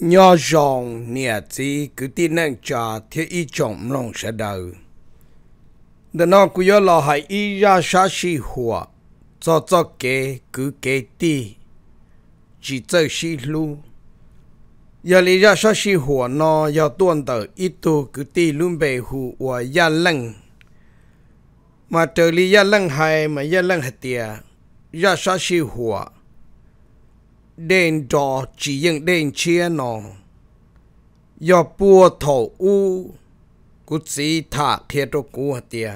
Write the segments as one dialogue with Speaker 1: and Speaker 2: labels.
Speaker 1: nhỏ dòng nè chỉ cứ tin năng trả thiết ý trọng lòng sẽ đầu đó nó cứ nhớ là hãy ý ra xa xì hùa cho cho kế cứ kế đi chỉ cho xì lu giờ lý ra xa xì hùa nó giờ tuần tờ ít tu cứ ti luôn bề hù và gia lăng mà trở lý gia lăng hay mà gia lăng hạt tiệt ra xa xì hùa đền đỏ chỉ những đền chia nó do bùa thổ u cú chỉ thả thiệt cho cú hả tia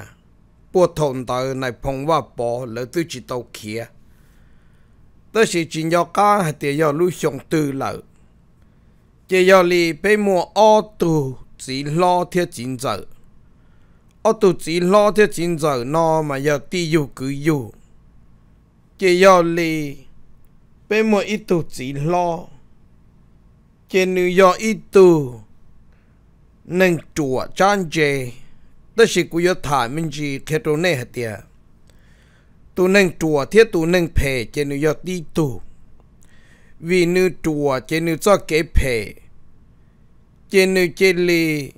Speaker 1: bùa thổ tờ này phong và bỏ lỡ tư chỉ tàu kia tớ chỉ chỉ do cá hạt tia do lưu sống tư lợ chỉ do lì bê mùa ô tù chỉ lo thiệt chính giờ ô tù chỉ lo thiệt chính giờ nó mà giờ tiêu cứ dù chỉ do lì bé mua ít tù chỉ lo trên nữ do ít tù nâng chùa chan chê tất sĩ của yếu thả mình chỉ thế đồ này hả tiệt, tu nâng chùa thiết tu nâng phê trên nữ do tí tù vì nữ chùa trên nữ cho kế phê trên nữ chê lì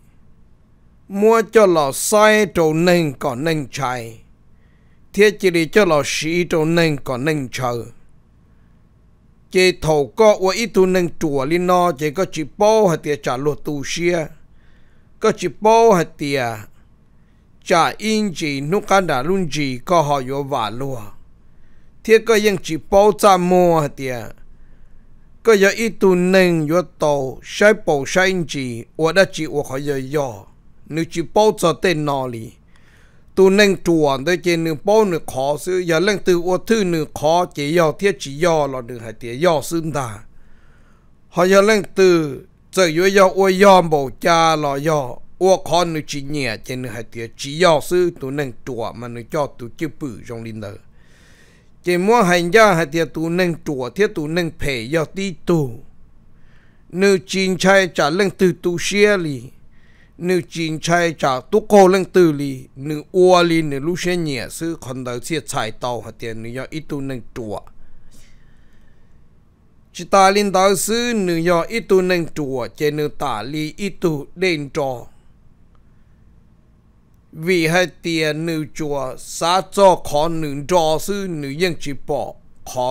Speaker 1: mua cho lò sai trầu nâng còn nâng chai thiết chỉ đi cho lò sĩ trầu nâng còn nâng chờ chế thầu có và ít tu nâng chùa lên nó chế có chỉ bố hạt tiệt trả luật tu xia có chỉ bố hạt tiệt trả in chỉ nút cá đã luôn chỉ có họ vô vả lúa thiết có những chỉ bố trả mua hạt tiệt có giờ ít tu nâng vô tàu sai bầu sai in chỉ và đã chỉ và họ giờ giờ nếu chỉ bố trả tên nó liền ตูนึ่งจวนด้วยเจนหนึ่งโป้หนึ่งขอซื้ออย่าเล่งตืออวดทื่อหนึ่งขอเจียอเทียจียอหลอหนึ่งหายเตียยอซึ่งตาหอย่าเล่งตือเจอยูยออวยยอมบบจาหลอยออวคอนหนึ่งจีเนียเจนหนึ่งหายเตียจียอซื้อตูนึ่งจวนมันหนึ่งจอตูจิ้อปื้อจงลินเดอร์เจมัวหายยาหายเตียตูนึ่งจวนเทียตูนึ่งเพยยอตีตูนึ่งจีนชายจะเล่งตือตูเชียลีนิวจีนใช้จากตุกโกเล่งตื่ลีหนึ่งอัวลีหนึ่งลูเชเนียซื้อคอนเดอร์เสียชายเตาหัดเตียนหนึ่งยออีตัวหนึ่งตัวจิตาลินดาวซื้อหนึ่งยออีตัวหนึ่งตัว เจนูตาลีอีตัวเด่นจอวีให้เตียนหนึ่งจัวสาจอขอหนึ่งจอซื้อหนึ่งยังจีปอขอ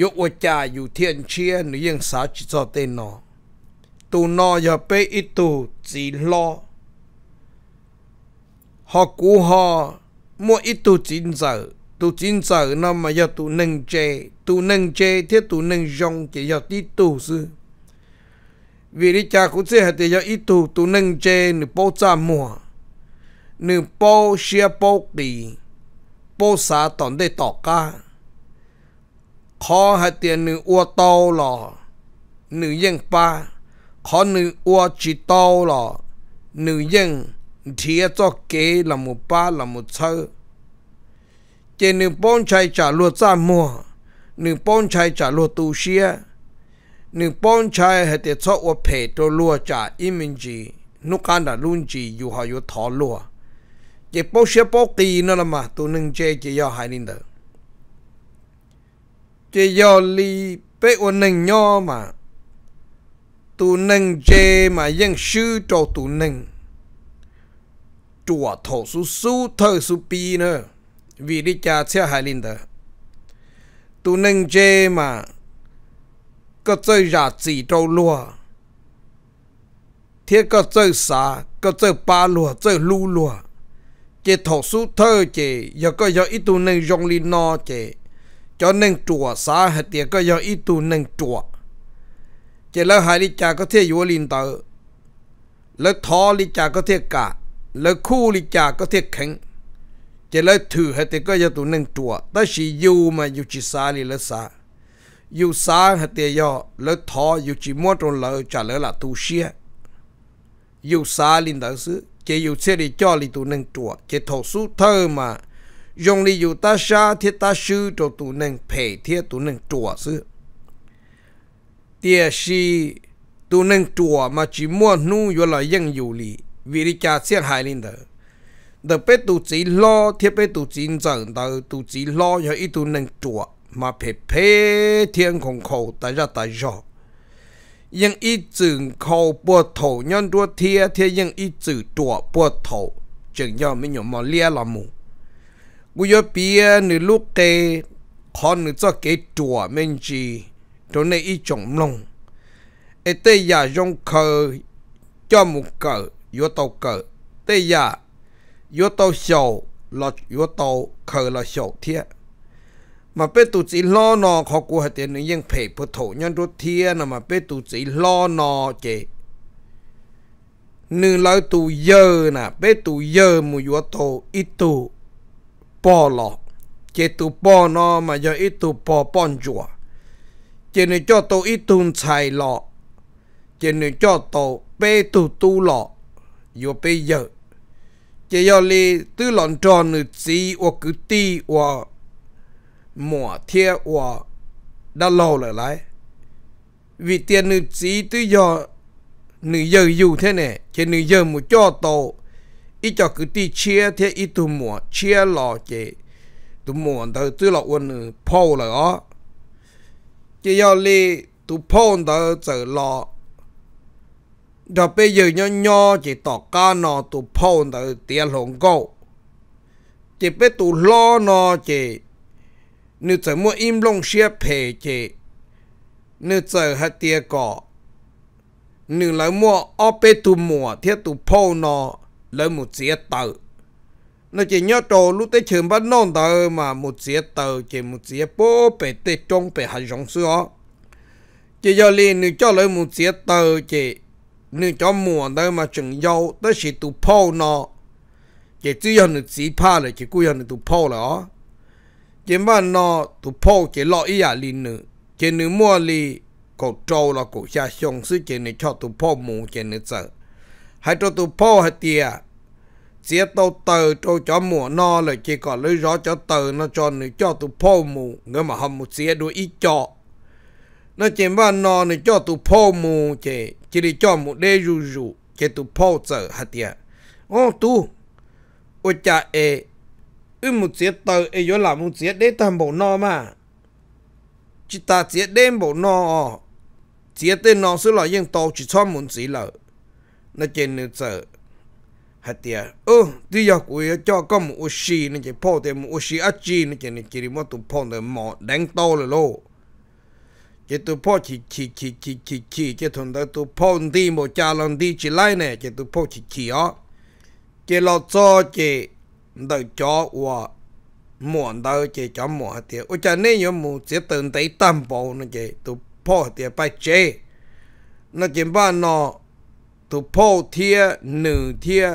Speaker 1: ยกวจาอยู่เทียนเชียหนึ่งยังสาจิตจอเตนนอ tu no ya pe itu chỉ lo họ cú họ mua itu chín giờ tu chín giờ nó mà giờ tu nâng chê tu nâng chê thế tu nâng dòng chỉ giờ tí tu sư vì đi cha cũng sẽ hết giờ itu tu nâng chê nửa bao cha mua nửa bao xia bao đi bao sa tòn để tọt ca khó hết tiền nửa ô tô lò nửa dân ba ขอหนึ่งอัวจิตโตหรอหนึ่งยังเทียจอกเกลำมุป้าลำมุเชอเจหนึ่งป้อนชายจ่าลวดจ้ามัวหนึ่งป้อนชายจ่าลวดตูเชียหนึ่งป้อนชายเหตุชอบว่าเพดตัวลวดจ่าอิมินจีนุกันดาลุนจีอยู่หอยุทอลวดเจป้อเชียป้อตีนั่นละมาตัวหนึ่งเจเจยอหายนินเดอเจยอลีเป้อวันหนึ่งย่อมา tu nâng chê mà dân sư cho tu nâng chùa thổ su su thơ su pi nữa vì đi cha xe hai linh đó tu nâng chê mà có chơi giả chỉ trâu lùa thế có chơi xá có chơi ba lùa chơi lu lùa chế thổ su thơ chế giờ có giờ ít tu nâng rong linh no chế cho nên chùa xá hết tiền có giờ ít tu nâng chùa เจแล้วหายลิจาก็เทียัวลินเตอแล้วทอลิจาก็เทกาแล้วคู่ลิจาก็เทียแข็งเจแล้วถือให้ตก็จะตัวหนึ่งตัวแต่ชียูมาอยู่จิสาลิละสาอยู่สาให้เตย่อแล้วทออยู่จิมวดตรงเลยจ่าเลยละตูเชียอยู่สาลินเตอซื้อเจอยู่เชลิจ่อลิตัวหนึ่งตัวเจทอสู้เธอมา ยงลิอยู่ตาชาเทตาชื่อตัวตัวหนึ่งเพ่เทียตัวหนึ่งตัวซื้อ tia si tu nâng chùa mà chỉ mua nu yo là dân dù lì vì đi cha xiết hai lên đó đợt bé tu chỉ lo thiết bé tu chỉ dẫn đợt tu chỉ lo cho ít tu nâng chùa mà phê phê thiên không khẩu tại ra tại rõ nhưng ít chữ khẩu bùa thổ nhân đua thia thia nhưng ít chữ chùa bùa thổ chừng nhau mình nhổm mà lia là mù bây giờ bia nửa lúc kê con nửa cho cái chùa mình chỉ chỗ nên ít trồng lông ê tê ya rong cờ cho một cờ vô tàu cờ tê ya vô tàu sầu lo vô tàu cờ lo sầu thiệt mà bé tu chỉ lo nó khó của hạt tiền những phê bút thổ nhân đốt thiệt mà bé tu chỉ lo nó chế nương lời tu giờ nè bé tu giờ mu vô tàu ít tu bò lọ chế tu bò nó mà giờ ít tu bò bòn chùa chỉ nên cho tôi ít tuần chạy lọ chỉ nên cho tôi bê tụ tu lọ dù bây giờ chỉ do li tư lọn cho nữ chỉ hoặc cứ ti hoặc mỏ thiê hoặc đã lâu lại lại vì tiền nữ chỉ tư do nữ giờ dù thế này chỉ nữ giờ một cho tôi ít cho cứ ti chia thế ít tụ mỏ chia lọ chỉ tụ mỏ từ tư lọ quân nữ phô là đó chỉ do li tụ phong tờ trở lọ đó bây giờ nhỏ nhỏ chỉ tỏ ca nó tụ phong tờ tiền lồng cầu chỉ bây tụ lo nó chỉ nếu trở mua im lông xe phê chỉ nếu trở hạt tiền cỏ nếu lại mua ở bên tụ mua thiết tụ phong nó lại một chiếc tàu nó chỉ nhớ trò lúc tới trường bắt non tờ mà một dĩa tờ chỉ một dĩa bố bể tê trong bể hạt giống xưa chỉ giờ liền nữ cho lấy một dĩa tờ chỉ nữ cho mùa đây mà chừng dâu tới chỉ tụ phô nó chỉ chỉ giờ nữ chỉ pha là chỉ cúi giờ nữ tụ phô là chỉ mà nó tụ phô chỉ lo ý à liền nữ chỉ nữ mua li cổ trâu là cổ xa xong sư chỉ nữ cho tụ phô mù chỉ nữ sợ hai cho tụ phô hai tiệt chia tàu tờ cho cho mùa no là chỉ có lấy rõ cho tờ nó cho nữ cho tụ phô mù người mà hầm một chia đuôi ít cho nó chỉ mà no nữ cho tụ phô mù chỉ chỉ đi cho một đê rù rù chỉ tụ phô sợ hạt tiệt ô tu ô cha e ư một chia tờ e vô làm một chia đê tham bộ no mà chỉ ta chia đê bộ no chia tên nó sư là dân tàu chỉ cho một chỉ lợ nó chỉ nữ sợ hát tiệt ơ tuy giờ cuối cho có một ô xì nên chỉ phô thì một ô xì ắt chi nên chỉ nên chỉ đi mất tụ phô thì mỏ đánh to là lô chỉ tụ phô chỉ chỉ chỉ chỉ chỉ chỉ chỉ thằng đó tụ phô đi một cha lần đi chỉ lại nè chỉ tụ phô chỉ chỉ ó chỉ lo cho chỉ đợi cho và muộn đâu chỉ cho muộn hát tiệt ô cha nên giờ một sẽ từng thấy tam bộ nên chỉ tụ phô hạt tiệt bay chế nó chỉ ba nó tụ phô thia nửa thia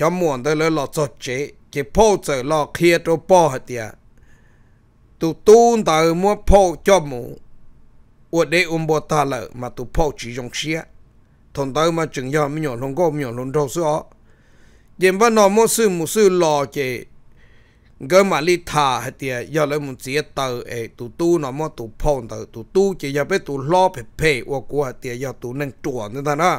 Speaker 1: จอมมวนเลยลอสดเจเก็บพ่อเจอหลอกเคียตัวปัอเดียตุตูนตามัวพ่อจอมมูอวดได้อุมบตาเลยมาตุพ่อจีจงเชียทนตามาจึงยอมมีหยอนลงก็มีหยอนลงโดซอเย็นว่านอนมซื้อมวซื้อหลอเจก็มาลิทาเดียยอเลยมุนเสียเตอเอตุตูนอมตุพ่อตตวตุตูเจีย่าไปตุล้อเพ่เพ่อากัวเดียยอตุนั่งจวนนั่นนะ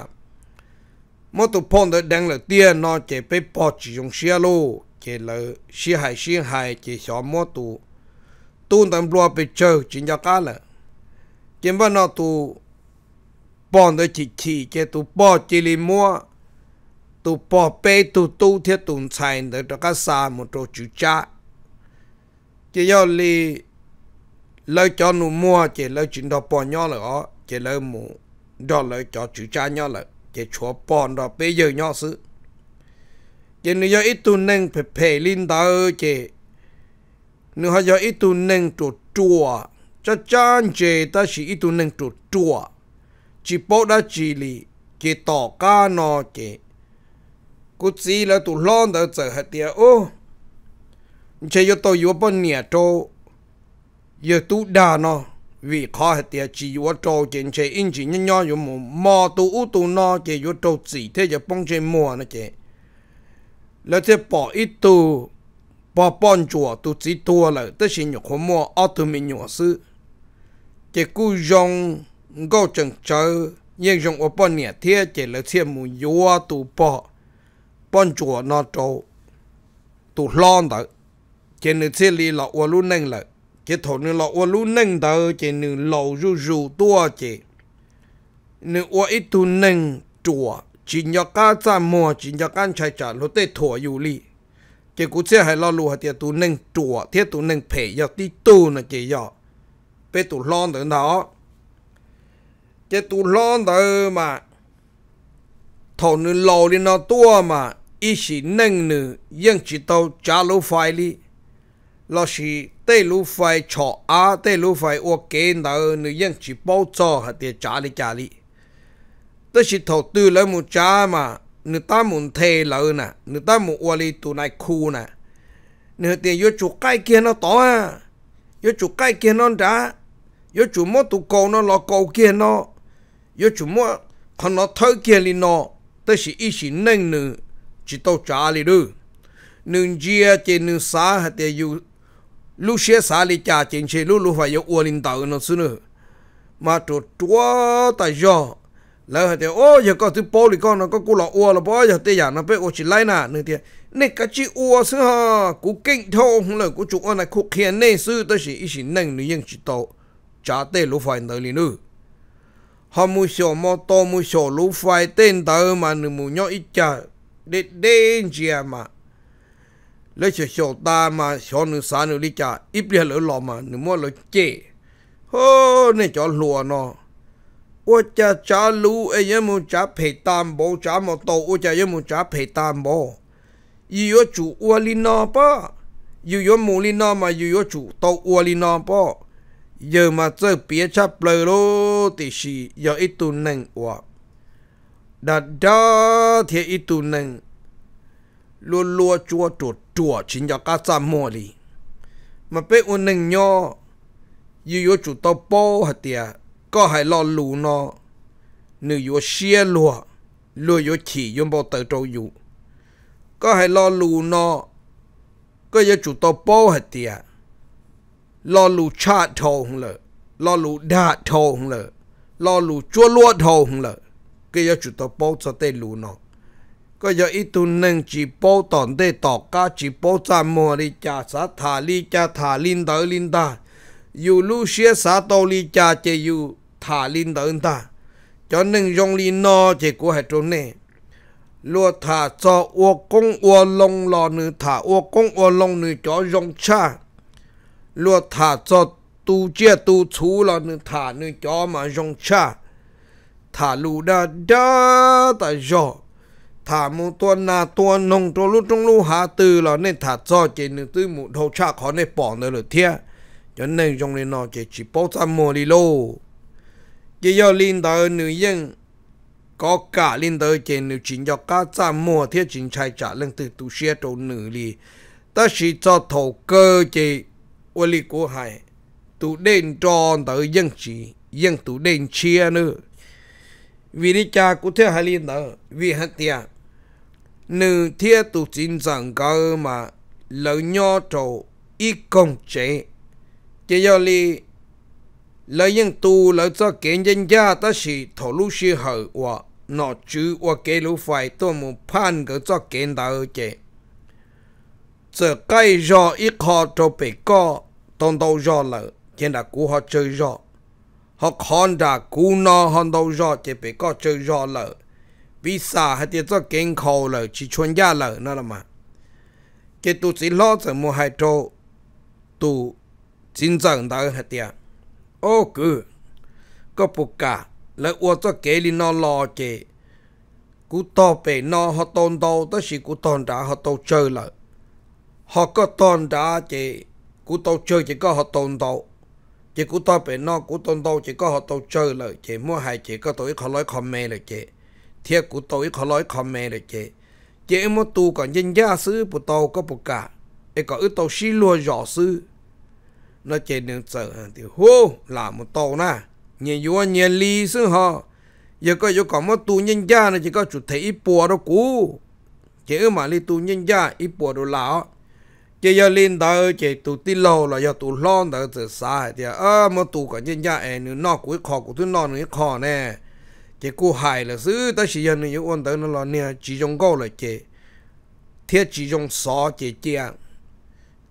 Speaker 1: mỗi tụ phong tới đang là tiền nó chỉ bị bỏ chỉ dùng xe lô chỉ là xe hải xe hải chỉ xóa mỗi tụ tuôn tầm lúa bị chờ chỉ nhà cá là chỉ mà nó tụ bỏ tới chỉ chỉ chỉ tụ bỏ chỉ li mua tụ bỏ bê tụ tu thiết tụ xài để đó cá xa một chỗ chú cha chỉ do li lấy cho nó mua chỉ lấy chuyện đó bỏ nhau là ó chỉ lấy mù đó lấy cho chú cha nhau là จะชัวปอนดอไปเยอะยอซื้อเจนี่ยออีตุนึ่งเพ่ลินตาเจนึกเขายออีตุนึ่งตัวจัวจะจานเจตาสีอีตุนึ่งตัวจัวจีโปดาจีลีเจต่อก้านอเจกูซีแล้วตุล้อนเดอเจอเตียโอเชยตัวอยู่ปนเนี่ยโตเยตุดานอวิเคราะห์เตียจีว่าโจเจนเชอินจีเนี่ยอยู่มุมมอตูวอุตุนอเจยุโจสีเทีจะป้องเจมัวนะเจ แล้วเจะปออีตูวปอป้อนจัวตัวสีตัวเลยแต่สิ่งขมัวอัตมิญัวซื้อเจกูยองก็จังเจอยังยองว่าปอนเนี่ยเทียเจแล้วเทียมุยัวตูวปอป้อนจัวนอโจตัหลอนเลยเจนึกเชียลีหลอกว่ารู้นั่งเลย chỉ thổ nữ lọ ô lú nâng tờ chỉ nữ lọ rù rù tua chỉ nữ ô ít tu nâng chùa chỉ nhớ cá cha mua chỉ nhớ cá chạy chạy lô tê thổ dù li chỉ cú xe hay lo lù hạt tiệt tu nâng chùa thiết tu nâng phê giờ tí tu nè chỉ giờ bé tu lo nữa đó chỉ tu lo nữa mà thổ nữ lọ lên nó tua mà ít chỉ nâng nữ nhưng chỉ tàu trả lô phai li lo shi tê lu phải chọ á tê lu phải ô kế nào nữ dân chỉ bao cho hạt tiền trả lý trả lý tớ chỉ thầu tư lấy một trả mà nữ ta muốn thề lỡ nè nữ ta muốn ô lý tụ này khu nè nữ tiền vô chủ cái kia nó to à vô chủ cái kia nó trả vô chủ mua tụ cầu nó lo cầu kia nó vô chủ mua còn nó thơ kia li nó tớ chỉ ý chỉ nâng nữ chỉ tao trả lý đưa nương chia trên nương xá hạt tiền lu xe xa li cha chính chế lu lu phải yêu uo linh tạo nó xưa nữa mà chỗ chúa ta do là hồi tiêu ô giờ có thứ bố li con nó có cú lọ uo là bó giờ tây giả nó phải ô chỉ lai nà nữa tiền nè cái chi uo xưa ha cú kinh thô không lời cú chủ ông này khúc hiền nè sư ta chỉ ít chỉ nâng nữ nhân chỉ tổ trả tê lu phải tới li nữa họ mua sổ mô to mua sổ lu phải tên tới mà nữ mua nhỏ ít chờ để đến chia mà เลเชชตามาชอนสานุลิจาอิปเลียหลือหลอมาหนึ่งมัวเลเจโอ้เนี่ยจอหลัวเนาะว่าจะจ้าลูเอ้ยมุจ้าเพตามโบจ้ามอโตว่าจะยมุจ้าเพตามโบยูโยจูอวลินอปะยูโยมูลินอมายูโยจูโตอวลินอปะเยอมาเจอเปียชับเลยโลติชียออิตุนหนึ่งวะดัดดาเทียอิตุนหนึ่งลัวลัวจัวจุด chùa chính cho cá cha mua đi mà bé ôn nâng nhau yêu yêu chủ tàu bố hạt tiệt có hai lo lù nó nữ yêu xia lùa lùa yêu chỉ yêu bao tờ trâu yêu có hai lo lù nó có yêu chủ tàu bố hạt tiệt lo lù cha thầu không lợ lo lù đa thầu không lợ lo lù chua lúa thầu không lợ cái yêu chủ tàu bố cho tên lù nó ก็ยอีตุนหนึ่งจีโปตอนได้ตอกก้าจีโปจามัวริจาสาถาลีจาถาลินเดอลินดาอยู่ลูเชียสาโตลีจาเจอยู่ถาลินเดอลินดาจนหนึ่งยงลีนอเจกูให้ตรงนี้ลวดถาจออวกงอวลงลอนือถาอวกงอวลงนือจอยงชาลวดถาจอตูเจียตูชูลอนือถานือจอมายงชาถาลูดาดาตาจอ thả mù tuần na tuần nông trô lúc trong lúc hạ từ là nên thả cho chỉ nữ tư mù đầu cha khó nên bỏ nữa rồi thiệt cho nên trong này nó chỉ chỉ bỏ ra mùa đi lô chỉ do linh đạo nữ nhân có cả linh đạo chỉ nữ chính cho cả ra mùa thiết chính trai trả lên từ tu xe trâu nữ đi ta chỉ cho thổ cơ chỉ ô li của hải tụ đền tròn tới dân chỉ dân tụ đền chia nữa vì đi cha của thế hải linh đó vì hạt tiền nữ thiết tụ chính rằng cơ mà lỡ nhỏ trổ y công chế chỉ do li lỡ những tu lỡ cho kiến dân gia ta sĩ thổ lũ sĩ hở và nọ chứ và cái lũ phải tôi muốn phan cái cho kiến đạo chế giờ cái rõ y khó cho bị có tôn đầu rõ lỡ trên đã cú họ chơi rõ họ còn đã cú nó hòn đầu rõ chỉ bị có chơi rõ lỡ vì sao hay tiết cho kinh khổ rồi chỉ chuyên gia rồi, nó là mà cái tu chỉ lo cho mua hai chỗ tu chính chẳng đã hết tiệt ô cứ có bục cả là ô cho kế li nó lo chế cú to bể nó họ tôn đâu đó chỉ cú tôn đã họ tôn chơi là họ có tôn đã chế cú tôn chơi chỉ có họ tôn đâu chỉ cú to bể nó cú tôn đâu chỉ có họ tôn chơi là chế mua hai chế có tuổi khó nói khó mê là chế thiệt cụ tôi khó lối khó mẹ được chế chế mà tu còn nhân gia sư của tôi có bộ cả ấy có ước tôi xí lùa rõ sư nó chế nên sợ thì hô là một tôi na nhìn vô nhìn ly sư họ giờ có giờ có mà tu nhân gia này chỉ có chủ thể ít bùa đâu cũ chế mà li tu nhân gia ít bùa đồ lão chế giờ lên đó chế tu tin lâu là giờ tu lon đó từ sai thì à mà tu còn nhân gia ấy nó cuối khó của thứ nó nó khó nè cái cô hại là xứ ta chỉ dân những ông tới nó là nè chỉ trong câu là chế thiết chỉ trong xó chế chế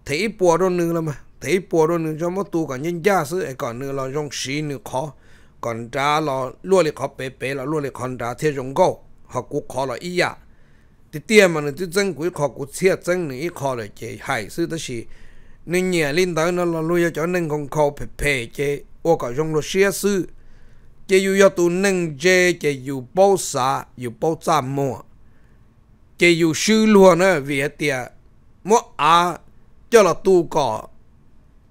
Speaker 1: thấy bùa đó nữa là mà thấy bùa đó nữa cho mất tu cả nhân gia xứ ấy còn nữa là trong xí nữa khó còn trả là luôn là khó bé bé là luôn là còn trả thiết trong câu học cũng khó là ý à thì tiền mà nó chứ dân quý khó cũng thiết dân này khó là chế hại xứ ta chỉ nên nhà linh tới nó là lui cho nên còn khó bé bé chế ô cả trong lo xí xứ chỉ yêu yêu tu nâng dê chỉ yêu bao xa yêu bao xa mua chỉ yêu sư luôn nữa vì tiệt mua á cho là tu có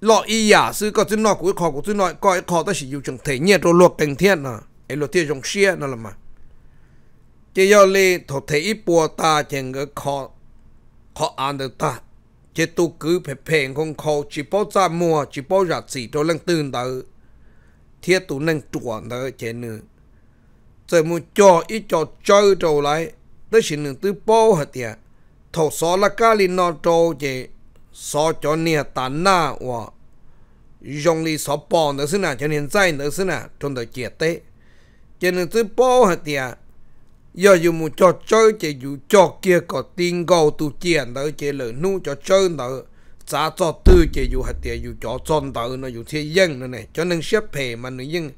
Speaker 1: lọ y à sư có chân nọ của khó của chân nọ coi khó ta chỉ yêu chẳng thể nhiệt rồi luộc kinh thiết à ấy luộc thiên trong xe nó là mà chỉ yêu lê thọ thể y bùa ta chẳng cái khó khó ăn được ta chỉ tu cứ phê phê không khó chỉ bao xa mua chỉ bao giá gì đó lần tương tự thiết tụ năng chuẩn đó chế nữ rồi mu cho ít cho chơi trâu lại tới xin nữ tư bố hả tìa thổ xó là ca lì nọ trâu chế xó cho nè tà nà và dùng lì xó bò nữa xin nà cho nên dạy nữa xin nà trong đời chế tế chế nữ tư bố hả tìa giờ dù mu cho chơi chế dù cho kia có tin gầu tụ chiến đó chế lỡ nu cho chơi nữa cha cho tư chế dù hạt tiền dù cho chọn tàu nó dù thiên dân nữa này cho nên xếp phê mà nó nhưng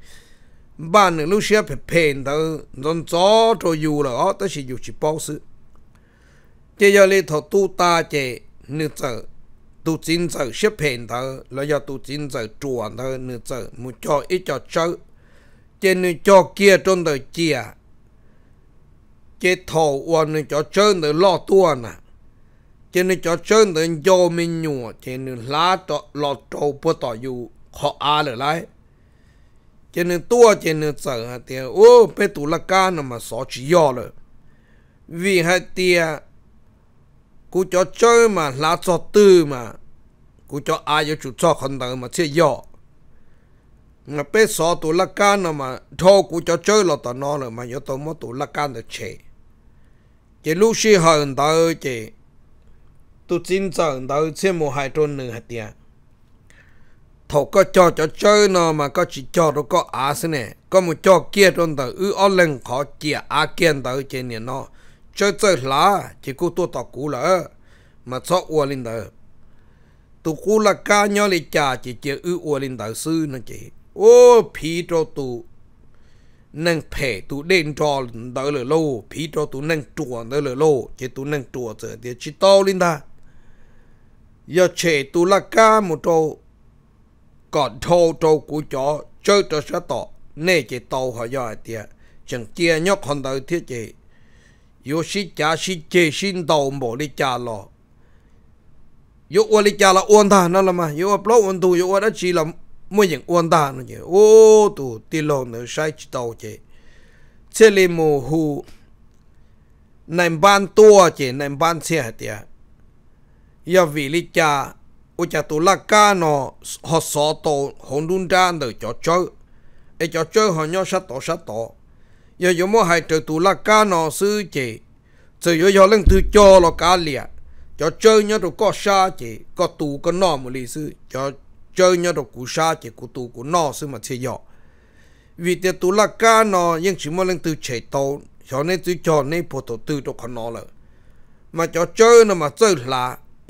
Speaker 1: ba nữa lúc xếp phê phê tàu dọn cho cho dù là ó tới chỉ dù chỉ bao sự chế giờ lấy thọ tu ta chế nữ trợ tu chính trợ xếp phê tàu là do tu chính trợ chùa tàu nữ trợ một cho ít cho chơi chế nữ cho kia trong đời chia chế thọ quan nữ cho chơi nữ lo tuôn à cho nên cho chân đến cho mình nhua cho nên lá tọ lọ trâu bơ tọ dù khó à lỡ lại cho nên tua cho nên sợ hả tiền ô bé tụ là ca nó mà xó chỉ do lỡ vì hả tiền cú cho chơi mà lá cho tư mà cú cho ai cho chủ cho con đời mà chơi do mà bé xó tụ là ca nó mà thô cú cho chơi lọ tọ nó lỡ mà nhớ tao mô tụ là ca được chê chỉ lúc xí hơn tới chỉ tu chín giờ đâu chế một hai trôn nửa hạt tiền thầu à. có cho cho chơi nó mà có chỉ cho nó có á thế này có một cho kia trôn tờ ư ở lên khó kia á kiên tờ trên nè nó chơi chơi lá chỉ cô tu tọt cũ lỡ mà cho ua lên tờ tu cũ là ca nhỏ lì chả chỉ chỉ ư ua lên tờ sư nó chỉ ô phí cho tu nâng phê tu đen cho đỡ lửa lô phí cho tu nâng chùa đỡ lửa lô chỉ tu nâng chùa giờ thì chỉ to lên ta giờ chế tu là ca một trâu còn thô trâu của chó chơi trò sẽ tỏ nè chế tàu họ giờ tiệt chẳng chia nhóc hòn đời thiết chế yo si cha si chế xin tàu bỏ đi cha lo, yo qua đi cha là uốn ta nó à. là mà yo qua blow uốn tu yo qua đó chỉ là mua những uốn ta nó chứ ô tu ti lò nữa sai chế tàu chế chế lên mù hù nằm ban tua chế nằm ban xe tiệt ya vì lý cha u cha tu la ca nó họ sợ tổ hồn đun ra từ cho chơi ai cho chơi họ nhau sát tổ sát tổ giờ yo mô hai trời tu la ca nó sư chị giờ yo yo lên thứ cho lo cá liệt, cho chơi nhau rồi có sa chị có tu có nọ một lý sư cho chơi nhau rồi cú sa chị cú tu cú nọ sư mà chơi dọ vì tiền tu la ca nó nhưng chỉ mô lên từ chế tổ cho nên từ cho nên bộ tổ tư cho con nó rồi mà cho chơi nó mà chơi là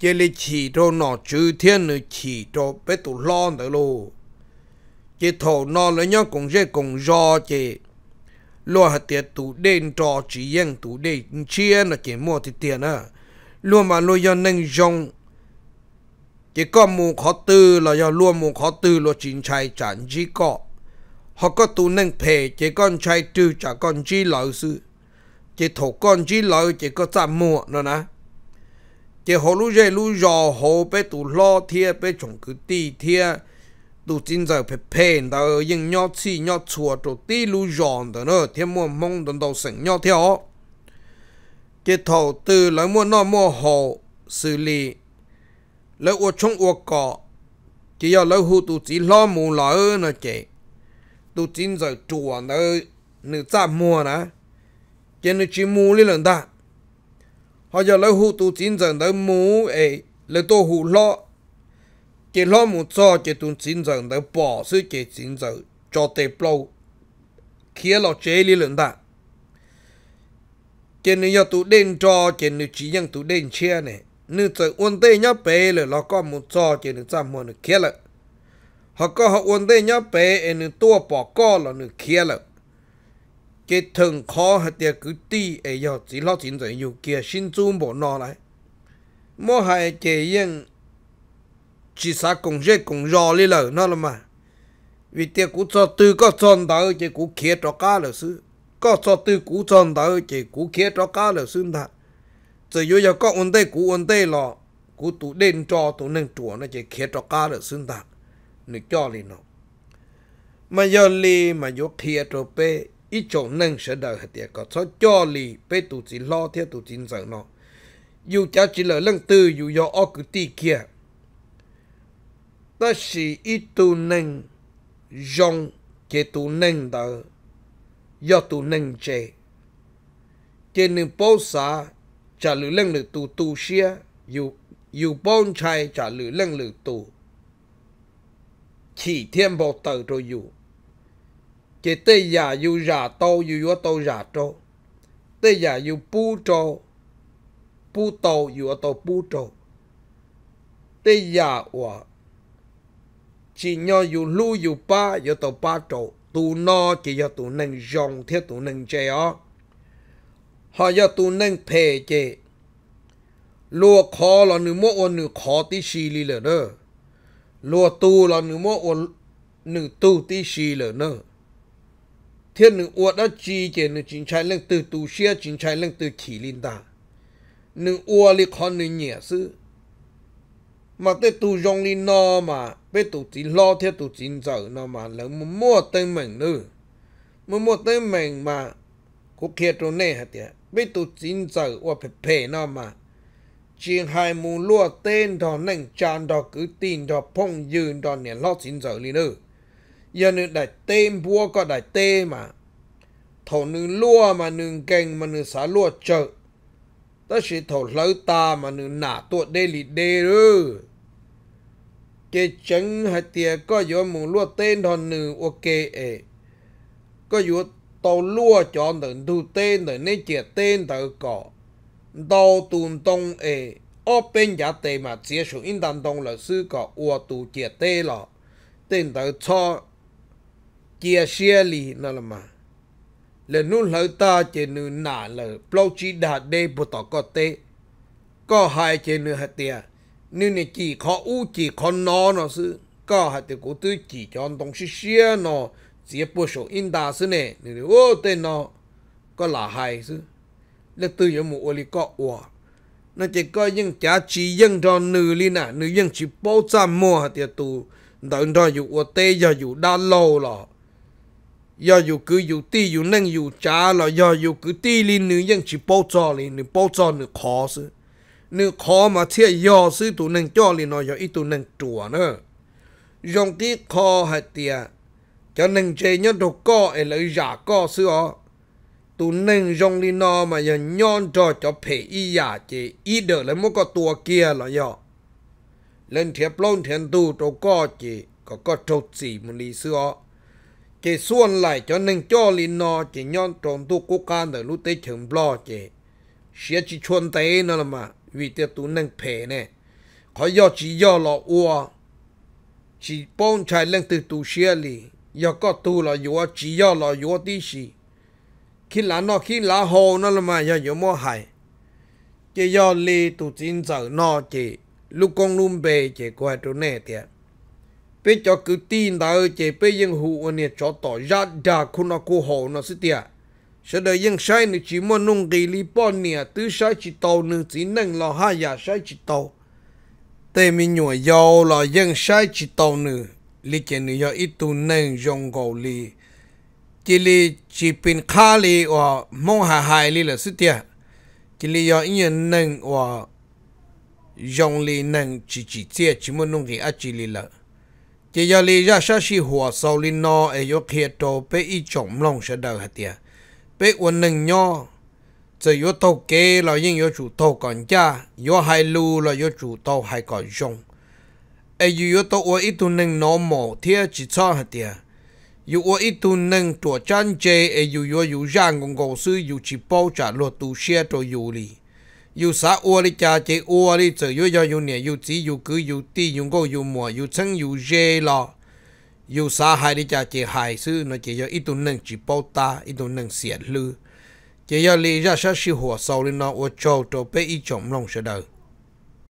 Speaker 1: chỉ lý chỉ đồ nó chữ thiên nữa chỉ đồ bé tụ lo nữa luôn chỉ thổ nó là nhau cũng dễ cũng do chỉ lo hạt tiền tụ đen trò chỉ yên tụ đen chia là chỉ mua thì tiền à luôn mà lo cho nên dòng chỉ có mù khó tư là do luôn mù khó tư lo chính trai chẳng chỉ có họ có tụ nâng phê chỉ con trai tư chả con chi lợi sự chỉ thổ con chi lợi chỉ có giảm mua nữa nè cái hồ lũ dây lũ giò hồ bé tụ lo thia bé chồng cứ tì thia tụ chính giờ phải phèn tờ nhưng nhau chi nhau chùa tụ tì lũ giò tờ nữa thêm mua mông tần đầu sinh nhau theo cái thầu từ lấy mua nó mua hồ xử lý lấy uo chung uo cọ chỉ giờ lấy hụ tụ chỉ lo mù lỡ nữa chị tụ chính giờ chùa nữa nữ ra mua nè chỉ nữ chỉ mua lên lần ta họ giờ lấy hụ tụ chín dần tới mũ ấy lấy tô hụ lo chỉ lo mũ cho chỉ tụ chín dần tới bỏ sư chỉ chín dần cho tệ lâu kia lo chế lý lượng ta chỉ nếu tụ đen cho chỉ nếu chỉ nhận tụ đen chia này nếu trời uốn tê nhá bể là lo có mũ cho chỉ nếu chăm mua nữa kia là họ có họ uốn tê nhá bể nếu tua bỏ co là nữa kia là cái thằng khó hạt tiệt cứ ti ấy giờ chỉ lo chuyện rồi nhiều kia xin chú bộ nó lại mà hai cái yên chỉ sa công dễ công rò đi lờ nó là mà vì tiệt cú cho tư có chọn đầu chỉ cú kia cho cá là sư có cho tư cú chọn đầu chỉ cú kia cho cá là sư ta. Chỉ yêu giờ có vấn đề cú vấn đề lo, cú tụ đền cho tụ nâng chùa nó chỉ kia cho cá là sư ta, nực cho liền nó mà giờ li mà vô kia cho pe sẽ 一种能识到很点个，从家里被肚子老天肚子上了，有家起了人都有要二个地界，但是一都能用，给都能到，要都能接，给能保啥？trả lời lưng lực tù tù xia dù dù bon chai trả lời lần lực tù chỉ thêm bộ tờ rồi dù chỉ tê giả dù giả tô dù yếu tô giả trô tê giả dù bù trô bù tô dù yếu tô bù trô tê giả hòa chỉ nhau dù lưu dù ba yếu tô ba trô tu nó chỉ yếu tu nâng dòng thiết tu nâng chê ó họ yếu tụ nâng phê chê lùa khó là nữ mô ôn nữ khó tí xì lì lỡ nơ lùa tu là nữ mô ôn nữ tu tí xì lỡ nơ เที่ยนหนึ่งอวดแล้วจีเจนหนึ่งจินชัยเรื่องตือตูเชียจินชัยเรื่องตือขี่ลินตาหนึ่งอวดลิคอนหนึ่งเหนียซื้อมาเตตูยงลินอมา ไปตูจีล้อเที่ยตูจีนเจอนอมาแล้วมันมั่วเต็มเหม่งนึมัมั่วเต็มเหม่งมากูเขียตรงนี้ฮะเดียไปตูจีนเจอว่าเพ่ๆนอมาเชียงไฮมูลัวเต้นดอนนั่งจานดอกกือตีนดอกพงยืนดอนเนี่ยล้อจีนเจอลินเนอ giờ nữ đại tên bua có đại tê mà thầu nữ lúa mà nữ kênh mà nữ xá lúa chợ ta chỉ thầu lâu ta mà nữ nả tuột đê lì đê rư kê chân hai tia có yếu mù lúa tên thon nữ ok ế có yếu tàu lúa chọn từ thu tên từ nên chia tên từ cỏ tàu tùn tông ế ở bên giá tê mà chia số in đàn tông là sư có ua tu chia tê lọ tên từ cho chia sẻ lì nó là mà là nu lỡ ta chỉ nu nà là bao chi đà đê bộ tỏ có tê có hai chỉ nu hạt tia, nu này chỉ khó u chỉ khó nó nó sư có hạt tia của tôi chỉ cho anh đồng sĩ sẻ nó chỉ bộ số in đa sư nè nu ô tê nó có là hai sư là tôi có một ô li có ủa nó chỉ có những giá trị dân cho nữ li nà nữ dân chỉ bao trăm mua hạt tia tù đợi cho dù ô tê giờ dù đa lâu rồi ยออยู่คืออยู่ตีอยู่นั่งอยู่จ้าเราย่ออยู่คือตีลินหนึ่งยังชิโปจอลินหนึ่งปจอหนึ่งคอซื้อหนึ่งคอมาเทียย่อซื้อตัวหนึ่งจอลินอย่ออีตัวหนึ่งจัวเนอะยองที่คอหัดเตียจะหนึ่งเจยนอดกอเอเลยอยากกอซื้อตัวหนึ่งยองลินอมาอยางย้อนจอจะเพยอีอยากเจอีเดอแล้วมันก็ตัวเกียร์เรายอเล่นเทียบล้นเทียนตูตัวกอเจก็ก็จดสีมันลีซื้อเจส่วนไหลจนหนึ่งจ่อลินนอเจย้อนตรงตัวกุกานเดือรเตะเฉิงบล้อเจ เสียจีชวนเตะนั่นละมาวีเตตุนึ่งเพเน่เขาย่อจีย่อหลอกอ้วจีป้องชายเล่งตัวตูเสียลีย่อก็ตูหลออยัวจีย่อหลออยัว่ที่สี่ขึ้หลานนอขึ้หลานโฮนั่นละมาอย่าอยู่มั่วหายเจย่อลีตัวจริงจังนอเจลูกกงลุ่มเบเจกวาดตัวเน่เตี้ย bây giờ cứ tin đã ở chế bây giờ hụ anh cho tỏ ra đã khôn nó cố hộ nó sẽ tiệt sau đó yên sai nữa chỉ muốn nung kỳ lý bọn nè tứ sai chỉ tàu nữa chỉ nâng là hai nhà sai chỉ tàu tê mình nhồi dầu là yên sai chỉ tàu nữa lý chế nữa do ít tu nâng dòng gầu lý chỉ li chỉ pin khá lý và mong hà hài lý là sự tiệt chỉ li do yên nâng và dòng lý nâng chỉ chỉ tiệt chỉ muốn nung kỳ ác chỉ lý là chỉ giờ lý ra sa si hòa sau linh nọ ấy yo kia tổ bé ít chồng lòng sẽ đầu hạt tiệt bé quân nâng nho giờ yo tàu kê là những yo chủ tàu còn cha yo hai lu là yo chủ tàu hai còn dùng ấy yo yo tàu ở ít tu nâng nọ mỏ thiệt chỉ cho hạt tiệt yo ở ít tu nâng tổ chăn chế ấy yo yo yo giang công cầu sư yo chỉ bao trả luật tu xe tổ yo lý อยู่สาอวลิจาเจอวลิเจอยู่ยอยู่เนี่ยอยู่จีอยู่กืออยู่ตีอยู่โกอยู่หมัวอยู่เชงอยู่เจลออยู่สาหายลิจาเจหายซื้อนะเจยออีตุนหนึ่งจีโปตาอีตุนหนึ่งเสียดลือเจยอลีราชาชิหัวเสาลินอวโจโตเปอีจอมลงเสดอ